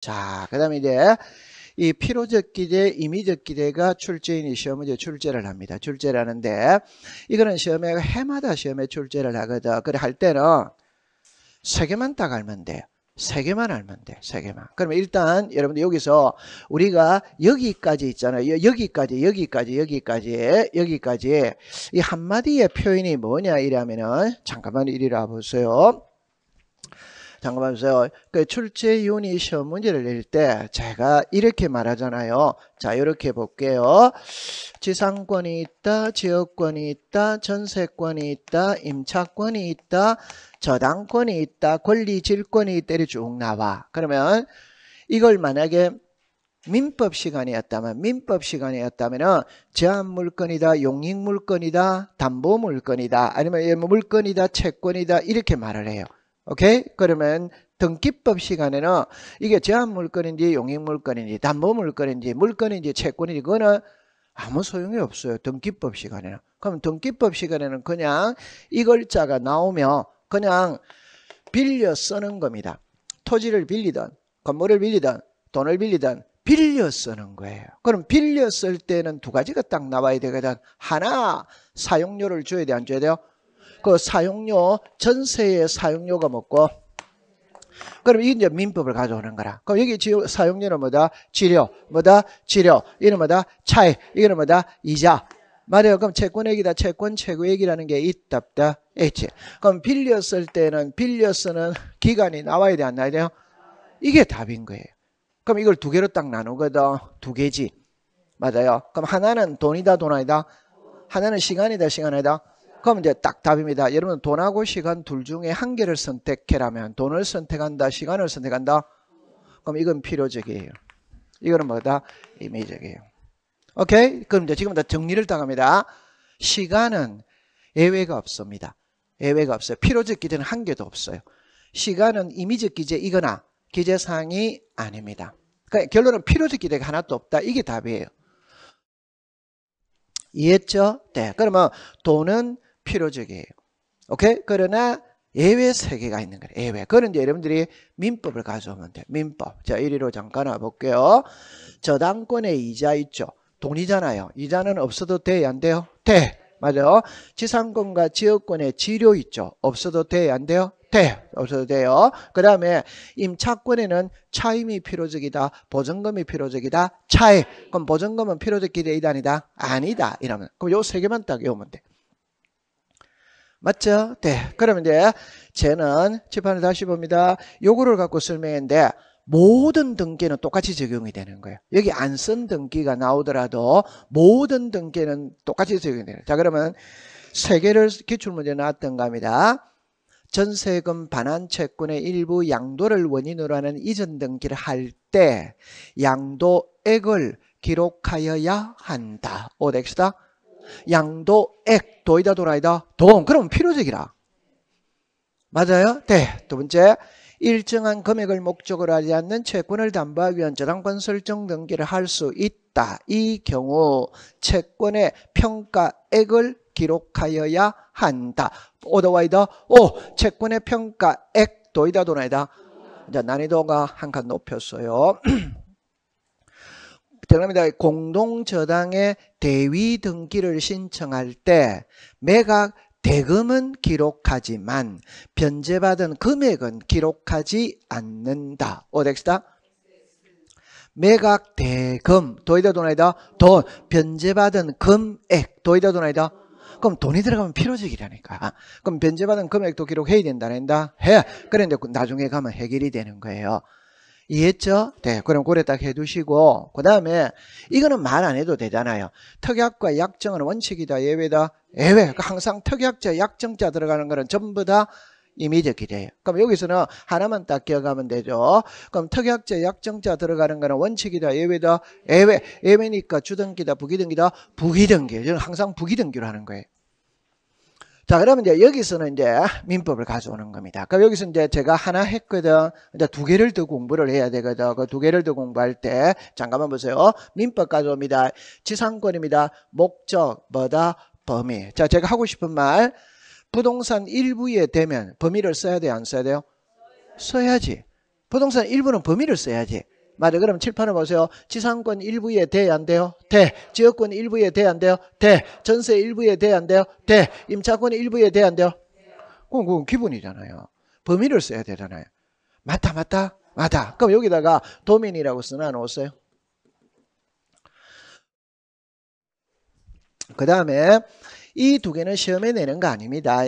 자, 그 다음에 이제 이 피로적 기대 임의적 기대가 출제인이 시험을이제 출제를 합니다. 출제를 하는데 이거는 시험에 해마다 시험에 출제를 하거든. 그래 할 때는 세 개만 딱 알면 돼요. 세 개만 알면 돼. 세 개만. 그러면 일단 여러분들 여기서 우리가 여기까지 있잖아요. 여기까지, 여기까지, 여기까지, 여기까지. 이 한마디의 표현이 뭐냐 이러면은 잠깐만 이리 와보세요. 잠깐만 보세요. 그 출제 요니 시험 문제를 낼 때 제가 이렇게 말하잖아요. 자 이렇게 볼게요. 지상권이 있다, 지역권이 있다, 전세권이 있다, 임차권이 있다, 저당권이 있다, 권리 질권이 있다 이쭉 렇게 나와. 그러면 이걸 만약에 민법 시간이었다면 민법 시간이었다면은 제한 물건이다, 용익 물건이다, 담보 물건이다, 아니면 뭐 물건이다, 채권이다 이렇게 말을 해요. 오케이? 그러면 등기법 시간에는 이게 제한물건인지 용익물건인지 담보물건인지 물건인지 채권인지 그거는 아무 소용이 없어요. 등기법 시간에는. 그럼 등기법 시간에는 그냥 이 글자가 나오면 그냥 빌려 쓰는 겁니다. 토지를 빌리든 건물을 빌리든 돈을 빌리든 빌려 쓰는 거예요. 그럼 빌려 쓸 때는 두 가지가 딱 나와야 되거든. 하나 사용료를 줘야 돼안 줘야 돼요? 그 사용료 전세의 사용료가 먹고 그럼 이게 이제 민법을 가져오는 거라. 그럼 여기 지금 사용료는 뭐다? 치료, 뭐다? 치료. 이는 뭐다? 차액 이거는 뭐다? 이자. 말해요. 그럼 채권액이다. 채권 최고액이라는 게 있다 없다? 있지. 그럼 빌렸을 때는 빌려 쓰는 기간이 나와야 돼? 안 나와야 돼요? 이게 답인 거예요. 그럼 이걸 두 개로 딱 나누거든. 두 개지. 맞아요. 그럼 하나는 돈이다, 돈 아니다. 하나는 시간이다, 시간 아니다. 그럼 이제 딱 답입니다. 여러분 돈하고 시간 둘 중에 한 개를 선택해라면 돈을 선택한다, 시간을 선택한다. 그럼 이건 필요적이에요. 이거는 뭐다? 임의적이에요. 오케이? 그럼 이제 지금부터 정리를 당합니다. 시간은 예외가 없습니다. 예외가 없어요. 필요적 기재는 한 개도 없어요. 시간은 임의적 기재이거나 기재사항이 아닙니다. 그러니까 결론은 필요적 기재가 하나도 없다. 이게 답이에요. 이해했죠? 네. 그러면 돈은 필요적이에요. 오케이? 그러나 예외 세계가 있는 거예요. 예외. 그런 이 여러분들이 민법을 가져오면 돼요. 민법. 자, 1위로 잠깐 와볼게요. 저당권의 이자 있죠. 돈이잖아요. 이자는 없어도 돼야 안 돼요? 돼. 맞아요. 지상권과 지역권의 지료 있죠. 없어도 돼야 안 돼요? 돼. 없어도 돼요. 그 다음에 임차권에는 차임이 필요적이다. 보증금이 필요적이다. 차임. 그럼 보증금은 필요적 기대이다 아니다? 아니다. 이러면. 그럼 요 세 개만 딱 외우면 돼. 맞죠? 네. 그러면 이제 쟤는 지판을 다시 봅니다. 요거를 갖고 설명했는데 모든 등기는 똑같이 적용이 되는 거예요. 여기 안 쓴 등기가 나오더라도 모든 등기는 똑같이 적용이 되는 거예요. 자 그러면 세 개를 기출문제 나왔던 겁니다. 전세금 반환 채권의 일부 양도를 원인으로 하는 이전 등기를 할 때 양도액을 기록하여야 한다. 오덱시다. 양도 액 도이다 도라이다 돈 그럼 필요적이라 맞아요? 네. 두 번째 일정한 금액을 목적으로 하지 않는 채권을 담보하기위한 저당권 설정 등기를 할 수 있다. 이 경우 채권의 평가액을 기록하여야 한다. 오더와이더 오 채권의 평가액 도이다 도라이다 이제 난이도가 한 칸 높였어요. 대남니다 공동저당의 대위 등기를 신청할 때 매각 대금은 기록하지만 변제받은 금액은 기록하지 않는다. 어덱스다? 매각 대금 도이다 돈이다 돈 변제받은 금액 도이다 돈이다 그럼 돈이 들어가면 필요적이라니까 그럼 변제받은 금액도 기록해야 된다 된다 해 그런데 나중에 가면 해결이 되는 거예요 이해했죠? 네, 그럼 고래 딱 해두시고 그 다음에 이거는 말 안 해도 되잖아요. 특약과 약정은 원칙이다, 예외다, 예외. 그러니까 항상 특약자, 약정자 들어가는 거는 전부 다 임의적 기대예요. 그럼 여기서는 하나만 딱 기억하면 되죠. 그럼 특약자, 약정자 들어가는 거는 원칙이다, 예외다, 예외. 예외니까 주등기다, 부기등기다, 부기등기. 저는 항상 부기등기로 하는 거예요. 자, 그러면 이제 여기서는 이제 민법을 가져오는 겁니다. 그럼 여기서 이제 제가 하나 했거든. 이제 두 개를 더 공부를 해야 되거든. 그 두 개를 더 공부할 때, 잠깐만 보세요. 민법 가져옵니다. 지상권입니다. 목적, 뭐다, 범위. 자, 제가 하고 싶은 말. 부동산 일부에 되면 범위를 써야 돼요? 안 써야 돼요? 써야지. 부동산 일부는 범위를 써야지. 맞아 그럼 칠판을 보세요. 지상권 일부에 대, 안 돼요? 대. 지역권 일부에 대, 안 돼요? 대. 전세 일부에 대, 안 돼요? 대. 임차권 일부에 대, 안 돼요? 그건, 그건 기본이잖아요. 범위를 써야 되잖아요. 맞다, 맞다, 맞다. 그럼 여기다가 도민이라고 쓰나 놓았어요? 그 다음에 이 두 개는 시험에 내는 거 아닙니다.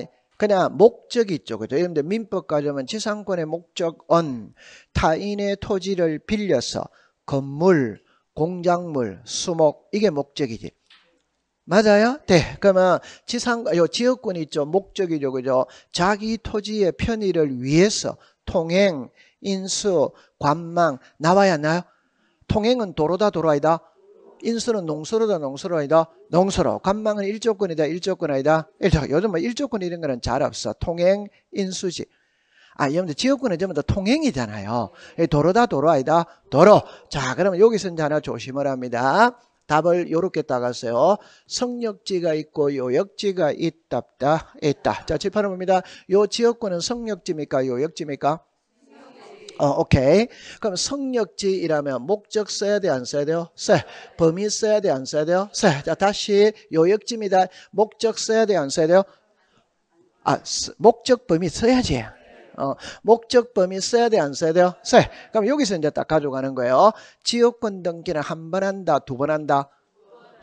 그냥 목적이 있죠. 그죠? 예를 들면 민법 가져면 지상권의 목적은 타인의 토지를 빌려서 건물, 공작물, 수목 이게 목적이지. 맞아요? 네. 그러면 지상, 요 지역권이 있죠. 목적이죠. 그죠? 자기 토지의 편의를 위해서 통행, 인수, 관망 나와야 나요? 통행은 도로다 도로이다 인수는 농수로다 농수로 아니다 농수로 관망은 일조권이다 일조권 아니다 일조 요즘 뭐 일조권 이런 거는 잘 없어 통행 인수지 아 여러분들 지역권은 전부 다 통행이잖아요 도로다 도로 아니다 도로 자 그러면 여기서 이 하나 조심을 합니다 답을 요렇게 따갔어요. 성역지가 있고 요역지가 있답다 있다. 자, 칠판을 봅니다. 요 지역구는 성역지입니까? 요역지입니까? 어, 오케이. 그럼 성역지이라면 목적 써야 돼, 안 써야 돼요? 써. 범위 써야 돼, 안 써야 돼요? 써. 자, 다시 요역지입니다. 목적 써야 돼, 안 써야 돼요? 아, 목적 범위 써야지. 어, 목적 범위 써야 돼, 안 써야 돼요? 써. 그럼 여기서 이제 딱 가져가는 거예요. 지역권 등기는 한 번 한다, 두 번 한다?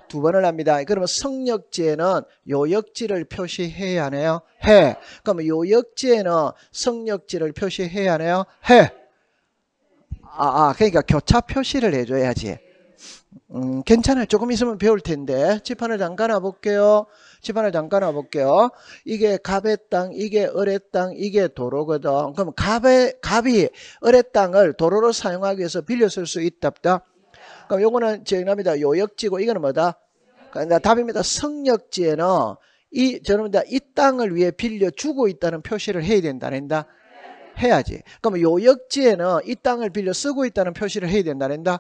두 번을 합니다. 그러면 성역지에는 요역지를 표시해야 하네요. 해. 그럼 요역지에는 성역지를 표시해야 하네요. 해. 아, 아 그러니까 교차 표시를 해줘야지. 음, 괜찮아요. 조금 있으면 배울 텐데. 지판을 잠깐 와볼게요. 지판을 잠깐 와볼게요. 이게 갑의 땅, 이게 을의 땅, 이게 도로거든. 그럼 갑의, 갑이 을의 땅을 도로로 사용하기 위해서 빌려 쓸 수있답다 그럼 요거는 정답입니다. 요역지고, 이거는 뭐다? 그러니까 답입니다. 성역지에는 이, 저는 놈이 땅을 위해 빌려주고 있다는 표시를 해야 된다, 니다 해야지. 그럼 요 역지에는 이 땅을 빌려 쓰고 있다는 표시를 해야 된다 된다.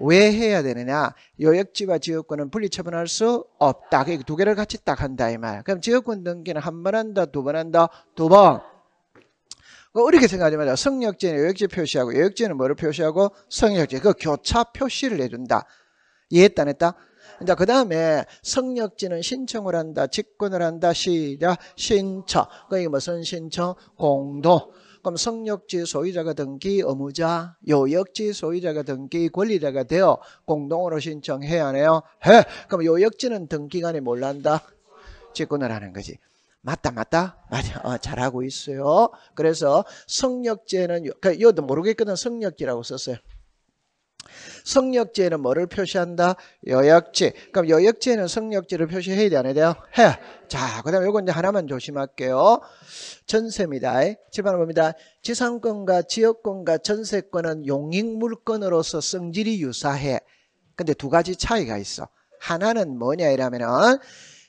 왜 해야 되느냐? 요역지와 지역권은 분리처분할 수 없다. 그러니까 두 개를 같이 딱 한다 이 말. 그럼 지역권 등기는 한 번 한다, 두 번 한다, 두 번. 이렇게 생각하지 말자. 성역지는 요역지 표시하고 요역지는 뭐를 표시하고 성역지 그 교차 표시를 해준다. 이해했다 안 했다? 자, 그 다음에 성역지는 신청을 한다, 직권을 한다, 시작, 신청. 그게 무슨 신청? 공도. 그럼 성역지 소유자가 등기 의무자, 요역지 소유자가 등기 권리자가 되어 공동으로 신청해야 하네요. 해. 그럼 요역지는 등기간에 몰란다. 직권을 하는 거지. 맞다 맞다 맞아 어, 잘하고 있어요 그래서 성역제는 그 요도 모르겠거든 성역지라고 썼어요 성역제는 뭐를 표시한다? 여역제. 그럼 여역제는 성역제를 표시해야 되안해 돼요? 해. 자, 그 다음에 요거 이제 하나만 조심할게요. 전세입니다. 7을 봅니다. 지상권과 지역권과 전세권은 용익물권으로서 성질이 유사해. 근데 두 가지 차이가 있어. 하나는 뭐냐 이러면은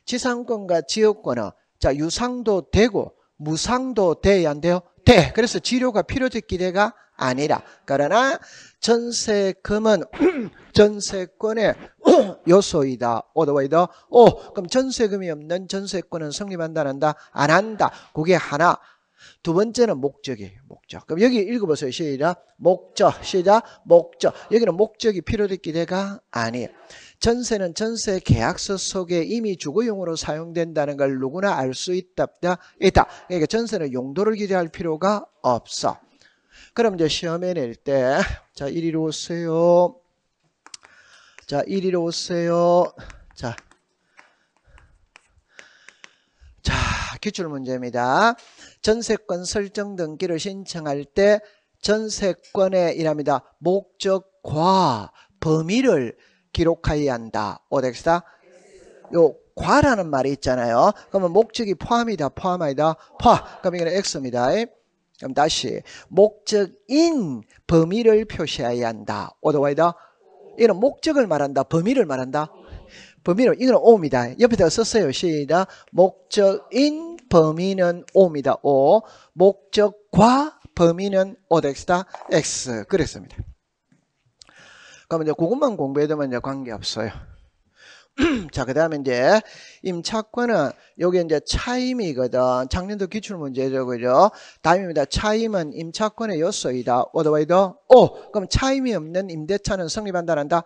지상권과 지역권은 자 유상도 되고 무상도 돼야 안 돼요? 돼. 네, 그래서 지료가 필요적 기대가 아니라. 그러나 전세금은 전세권의 요소이다. 오더웨이더. 오, oh, 그럼 전세금이 없는 전세권은 성립한다, 한다? 안 한다. 그게 하나. 두 번째는 목적이에요. 목적. 그럼 여기 읽어보세요. 시작. 목적. 시작. 목적. 여기는 목적이 필요적 기대가 아니에요. 전세는 전세 계약서 속에 이미 주거용으로 사용된다는 걸 누구나 알 수 있다. 있다. 그러니까 전세는 용도를 기재할 필요가 없어. 그럼 이제 시험에 낼 때, 자, 이리로 오세요. 자, 이리로 오세요. 자. 자, 기출문제입니다. 전세권 설정 등기를 신청할 때전세권에 이랍니다. 목적과 범위를 기록하여야 한다. 오덱다요 과라는 말이 있잖아요. 그러면 목적이 포함이다, 포함이다, 포함. 그럼 이거는 X입니다. 그럼 다시 목적인 범위를 표시해야 한다. 오더와이다. 이는 목적을 말한다. 범위를 말한다. 범위를 이거는 오입니다. 옆에다가 썼어요. 시다 목적인 범위는 오입니다. 오 목적과 범위는 오덱스다 X 그랬습니다. 그러면 이제 그것만 공부해도면 이제 관계없어요. 자, 그 다음에 이제 임차권은 여기 이제 차임이거든. 작년도 기출문제죠. 그죠? 다음입니다. 차임은 임차권의 요소이다. 어더와이더 오! 그럼 차임이 없는 임대차는 성립한다, 한다?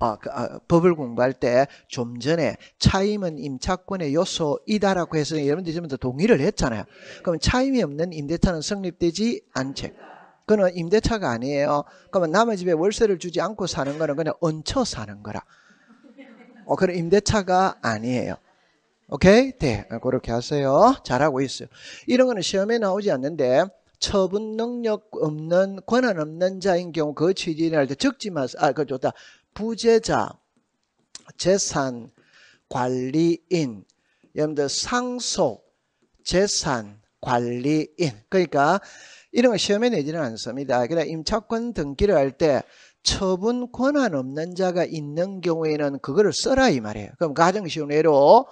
아, 그, 아, 법을 공부할 때 좀 전에 차임은 임차권의 요소이다라고 해서 여러분들이 지금 동의를 했잖아요. 그럼 차임이 없는 임대차는 성립되지 않지. 그거는 임대차가 아니에요. 그러면 남의 집에 월세를 주지 않고 사는 거는 그냥 얹혀 사는 거라. 어, 그런 임대차가 아니에요. 오케이? 네, 그렇게 하세요. 잘하고 있어요. 이런 거는 시험에 나오지 않는데, 처분 능력 없는, 권한 없는 자인 경우 그 취지인 할때 적지 마세요. 아, 그 좋다. 부재자, 재산, 관리인, 여러분들 상속, 재산, 관리인. 그러니까 이런 걸 시험에 내지는 않습니다. 그래 임차권 등기를 할 때 처분 권한 없는 자가 있는 경우에는 그거를 써라 이 말이에요. 그럼 가정시험 로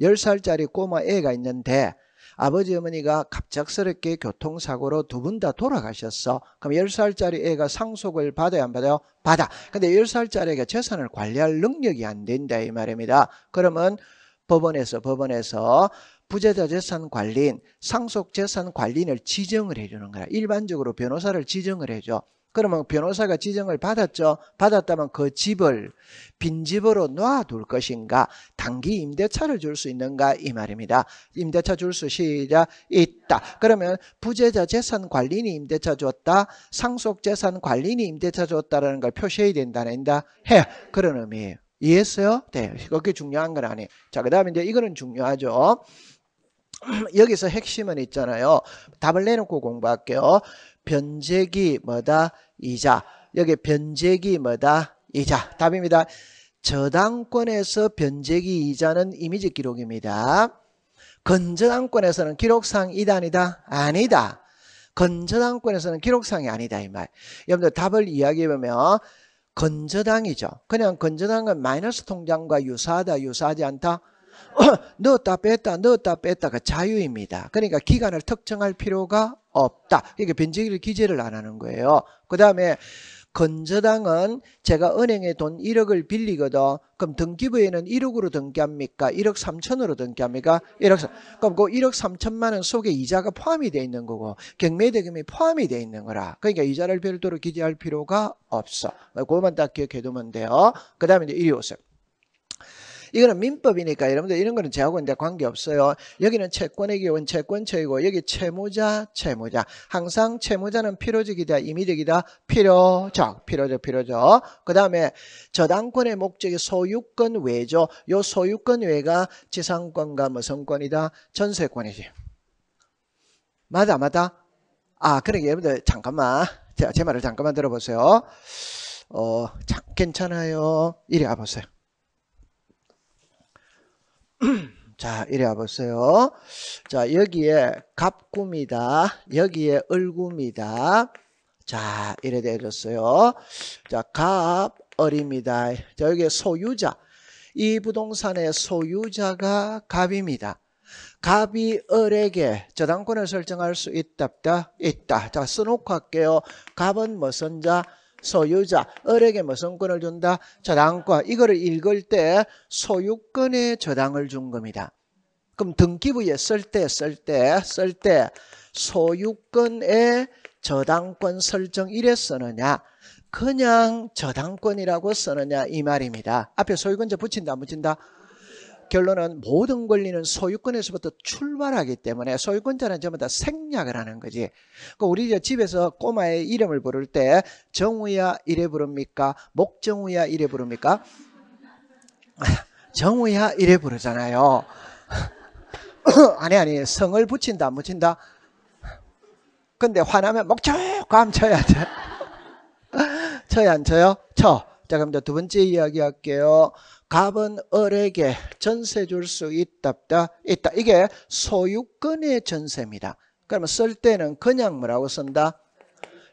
10살짜리 꼬마 애가 있는데 아버지 어머니가 갑작스럽게 교통사고로 두 분 다 돌아가셨어. 그럼 10살짜리 애가 상속을 받아야 안 받아요? 받아. 근데 10살짜리 가 재산을 관리할 능력이 안 된다 이 말입니다. 그러면 법원에서 법원에서 부재자 재산 관리인, 상속 재산 관리인을 지정을 해주는 거야. 일반적으로 변호사를 지정을 해줘. 그러면 변호사가 지정을 받았죠. 받았다면 그 집을 빈집으로 놔둘 것인가? 단기 임대차를 줄 수 있는가? 이 말입니다. 임대차 줄 수 시작 있다. 그러면 부재자 재산 관리인이 임대차 줬다. 상속 재산 관리인이 임대차 줬다라는 걸 표시해야 된다. 된다. 해. 그런 의미예요. 이해했어요? 네. 그게 중요한 건 아니에요. 자, 그 다음에 이제 이거는 중요하죠. 여기서 핵심은 있잖아요. 답을 내놓고 공부할게요. 변제기 뭐다? 이자. 여기 변제기 뭐다? 이자. 답입니다. 저당권에서 변제기 이자는 이미지 기록입니다. 건저당권에서는 기록상 이단이다? 아니다. 건저당권에서는 기록상이 아니다 이 말. 여러분들 답을 이야기해보면 건저당이죠. 그냥 건저당은 마이너스 통장과 유사하다 유사하지 않다? 넣었다 어, 뺐다 넣었다 뺐다가 자유입니다. 그러니까 기간을 특정할 필요가 없다. 이게 변제기를 기재를 안 하는 거예요. 그 다음에 건저당은 제가 은행에 돈 1억을 빌리거든. 그럼 등기부에는 1억으로 등기합니까? 1억 3천으로 등기합니까? 1억 3, 그럼 그 1억 3천만 원 속에 이자가 포함이 돼 있는 거고 경매대금이 포함이 돼 있는 거라. 그러니까 이자를 별도로 기재할 필요가 없어. 그것만 딱 기억해 두면 돼요. 그 다음에 이제 이리 오세요. 이거는 민법이니까 여러분들 이런 거는 제하고 이제 관계없어요. 여기는 채권의 기원 채권처이고 여기 채무자 채무자. 항상 채무자는 필요적이다 임의적이다 필요적 필요적 필요적. 그 다음에 저당권의 목적이 소유권 외죠. 요 소유권 외가 지상권과 무선권이다 전세권이지. 맞아 맞아. 아 그러게 여러분들 잠깐만. 자, 제 말을 잠깐만 들어보세요. 어, 자, 괜찮아요. 이리 와보세요. 자 이래 와보세요 자 여기에 갑구입니다 여기에 을구입니다자 이래 되어졌어요 자갑 을입니다 자 여기에 소유자 이 부동산의 소유자가 갑입니다 갑이 을에게 저당권을 설정할 수 있답다 있다 자 써놓고 할게요 갑은 무슨 자 소유자, 을에게 무슨 뭐 권을 준다? 저당권. 이거를 읽을 때 소유권의 저당을 준 겁니다. 그럼 등기부에 쓸 때, 쓸 때, 쓸 때 소유권의 저당권 설정 이래 쓰느냐? 그냥 저당권이라고 쓰느냐? 이 말입니다. 앞에 소유권자 붙인다, 안 붙인다? 결론은 모든 권리는 소유권에서부터 출발하기 때문에 소유권자는 전부 다 생략을 하는 거지. 그 우리 집에서 꼬마의 이름을 부를 때 정우야 이래 부릅니까? 목정우야 이래 부릅니까? 정우야 이래 부르잖아요. 아니 아니 성을 붙인다 안 붙인다? 근데 화나면 목적 감쳐야 돼. 쳐야 안 쳐요? 쳐. 자 그럼 이제 두 번째 이야기 할게요. 갑은 을에게 전세 줄 수 있답다 있다. 이게 소유권의 전세입니다. 그러면 쓸 때는 그냥 뭐라고 쓴다?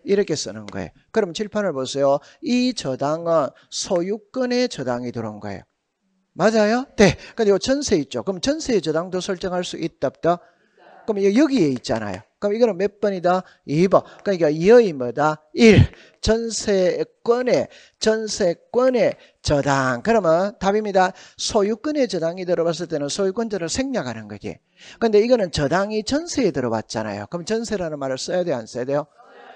이렇게 쓰는 거예요. 그럼 칠판을 보세요. 이 저당은 소유권의 저당이 들어온 거예요. 맞아요? 네. 근데 그러니까 이 전세 있죠. 그럼 전세의 저당도 설정할 수 있답다. 그럼 여기에 있잖아요. 그럼 이거는 몇 번이다? 2번. 그러니까 여의 뭐다? 1. 전세권의 전세권의 저당. 그러면 답입니다. 소유권의 저당이 들어봤을 때는 소유권자를 생략하는 거지. 근데 이거는 저당이 전세에 들어왔잖아요. 그럼 전세라는 말을 써야 돼요? 안 써야 돼요?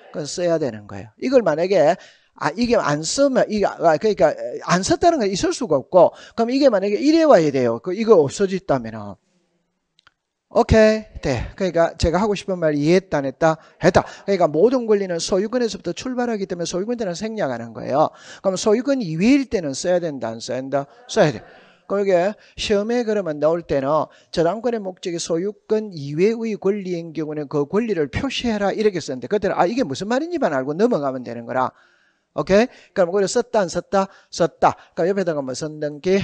그건 써야 되는 거예요. 이걸 만약에 아, 이게 안 쓰면, 이게, 아, 그러니까, 안 썼다는 건 있을 수가 없고, 그럼 이게 만약에 이래 와야 돼요. 그, 이거 없어졌다면은. 오케이. 네. 그러니까 제가 하고 싶은 말 이해했다, 안 했다, 했다. 그러니까 모든 권리는 소유권에서부터 출발하기 때문에 소유권들은 생략하는 거예요. 그럼 소유권 이외일 때는 써야 된다, 안 써야 된다? 써야 돼. 그럼 이게 시험에 그러면 나올 때는 저당권의 목적이 소유권 이외의 권리인 경우는 그 권리를 표시해라 이렇게 쓰는데 그때는 아 이게 무슨 말인지만 알고 넘어가면 되는 거라. 오케이? 그럼 그걸 썼다 안 썼다? 썼다. 그럼 옆에다가 뭐썼는게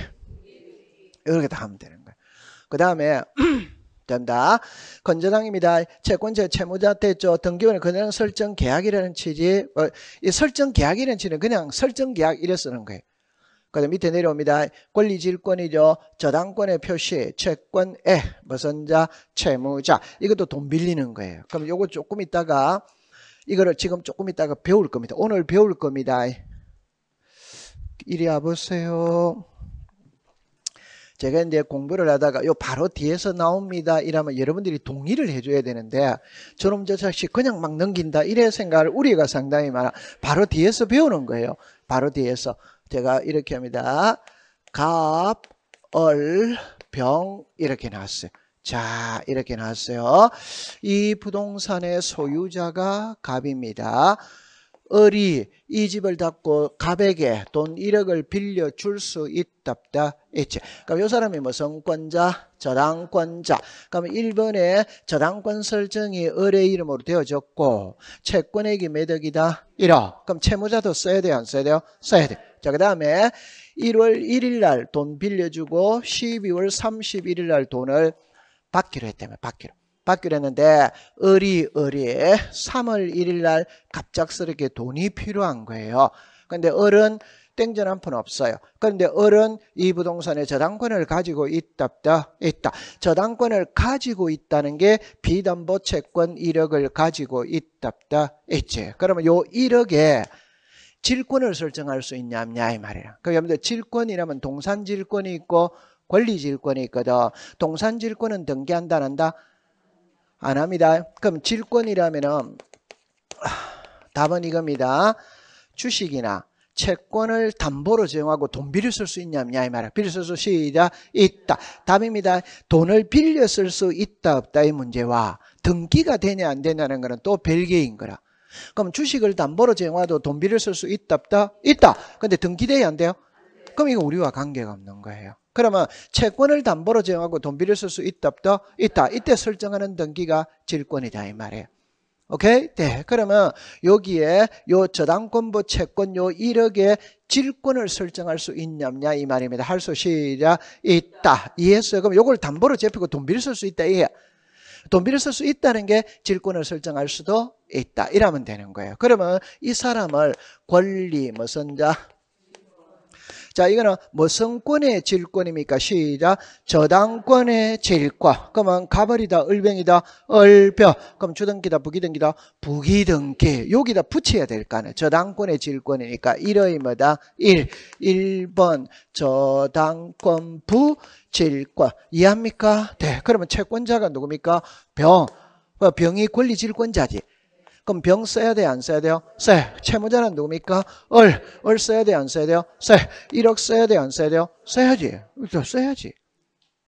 이렇게 다 하면 되는 거야그 다음에 된다. 건전항입니다. 채권자 채무자 됐죠. 등기원건전냥 설정 계약이라는 취지. 어, 이 설정 계약이라는 취지는 그냥 설정 계약 이래 쓰는 거예요. 그다음 밑에 내려옵니다. 권리질권이죠. 저당권의 표시, 채권에 무슨 자, 채무자. 이것도 돈 빌리는 거예요. 그럼 요거 조금 있다가 이거를 지금 조금 있다가 배울 겁니다. 오늘 배울 겁니다. 이리 와보세요. 제가 이제 공부를 하다가 요 바로 뒤에서 나옵니다 이러면 여러분들이 동의를 해줘야 되는데 저놈 저 자식 그냥 막 넘긴다 이래 생각을 우리가 상당히 많아 바로 뒤에서 배우는 거예요 바로 뒤에서 제가 이렇게 합니다 갑, 얼, 병 이렇게 나왔어요 자 이렇게 나왔어요 이 부동산의 소유자가 갑입니다 을이 이 집을 닫고 갑에게 돈 1억을 빌려 줄 수 있답다 했지. 그러이 사람이 뭐 성권자, 저당권자. 그러 1번에 저당권 설정이 을의 이름으로 되어졌고 채권액이 매 억이다? 1억. 그럼 채무자도 써야 돼요? 안 써야 돼요? 써야 돼. 자, 그 다음에 1월 1일 날 돈 빌려주고 12월 31일 날 돈을 받기로 했다며, 받기로. 받기로 했는데 어리어리 3월 1일 날 갑작스럽게 돈이 필요한 거예요. 근데 얼은 땡전 한 푼 없어요. 그런데 얼은 이 부동산에 저당권을 가지고 있답다 있다. 저당권을 가지고 있다는 게 비담보 채권 1억을 가지고 있답다 있지. 그러면 요 1억에 질권을 설정할 수 있냐 없냐 이 말이야. 그 여러분들 질권이라면 동산 질권이 있고 권리 질권이 있거든. 동산 질권은 등기한다 한다. 안 합니다. 그럼 질권이라면은 답은 이겁니다. 주식이나 채권을 담보로 제공하고 돈 빌려 쓸 수 있냐 없냐 이 말이야. 빌려 쓸수 시작 있다. 답입니다. 돈을 빌려 쓸수 있다 없다의 문제와 등기가 되냐 안 되냐는 거는 또 별개인 거라. 그럼 주식을 담보로 제공하도 돈 빌려 쓸 수 있다 없다? 있다. 근데 등기돼야 안 돼요? 그럼 이거 우리와 관계가 없는 거예요. 그러면 채권을 담보로 제공하고돈 빌려 쓸 수 있다 없다? 있다. 이때 설정하는 등기가 질권이다 이 말이에요. 오케이? 네. 그러면 여기에 요 저당권부 채권 요 1억의 질권을 설정할 수 있냐 없냐 이 말입니다. 할수 시작 있다. 이해했어요? 그럼 요걸 담보로 잡히고 돈 빌려 수 있다 이해. 돈 빌려 수 있다는 게 질권을 설정할 수도 있다. 이러면 되는 거예요. 그러면 이 사람을 권리 무슨 뭐 자 자, 이거는 뭐성 권의 질권입니까? 시작. 저당권의 질과. 그러면 가버리다 을병이다, 을벼. 그럼 주등기다, 부기등기다, 부기등기. 여기다 붙여야 될 거 아니에요. 저당권의 질권이니까 1의 뭐다? 1. 1번 저당권 부질과 이해합니까? 네. 그러면 채권자가 누굽니까? 병. 어, 병이 권리 질권자지. 그럼 병 써야 돼, 안 써야 돼요? 쎄. 채무자는 누굽니까? 얼. 얼 써야 돼, 안 써야 돼요? 쎄. 1억 써야 돼, 안 써야 돼요? 써야지. 써야지.